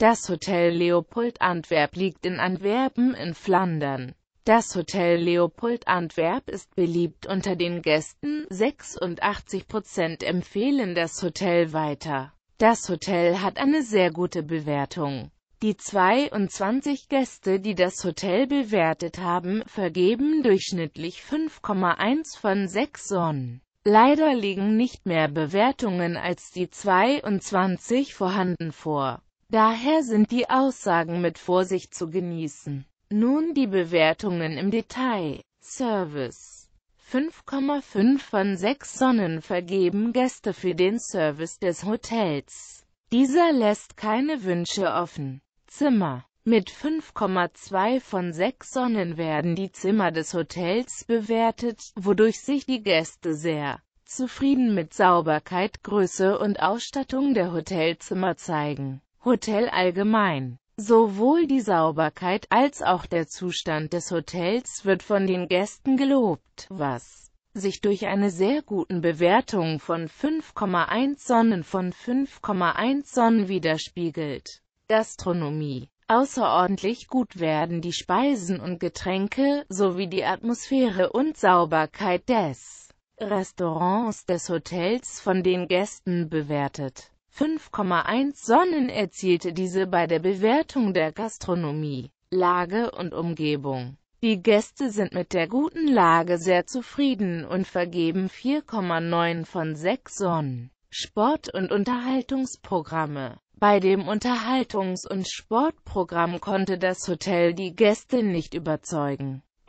Das Hotel Leopold Antwerp liegt in Antwerpen in Flandern. Das Hotel Leopold Antwerp ist beliebt unter den Gästen, 86% empfehlen das Hotel weiter. Das Hotel hat eine sehr gute Bewertung. Die 22 Gäste, die das Hotel bewertet haben, vergeben durchschnittlich 5,1 von 6 Sonnen. Leider liegen nicht mehr Bewertungen als die 22 vorhanden vor. Daher sind die Aussagen mit Vorsicht zu genießen. Nun die Bewertungen im Detail. Service 5,5 von 6 Sonnen vergeben Gäste für den Service des Hotels. Dieser lässt keine Wünsche offen. Zimmer mit 5,2 von 6 Sonnen werden die Zimmer des Hotels bewertet, wodurch sich die Gäste sehr zufrieden mit Sauberkeit, Größe und Ausstattung der Hotelzimmer zeigen. Hotel allgemein. Sowohl die Sauberkeit als auch der Zustand des Hotels wird von den Gästen gelobt, was sich durch eine sehr guten Bewertung von 5,1 Sonnen von 5,1 Sonnen widerspiegelt. Gastronomie Außerordentlich gut werden die Speisen und Getränke, sowie die Atmosphäre und Sauberkeit des Restaurants des Hotels von den Gästen bewertet. 5,1 Sonnen erzielte diese bei der Bewertung der Gastronomie, Lage und Umgebung. Die Gäste sind mit der guten Lage sehr zufrieden und vergeben 4,9 von 6 Sonnen. Sport- und Unterhaltungsprogramme bei dem Unterhaltungs- und Sportprogramm konnte das Hotel die Gäste nicht überzeugen.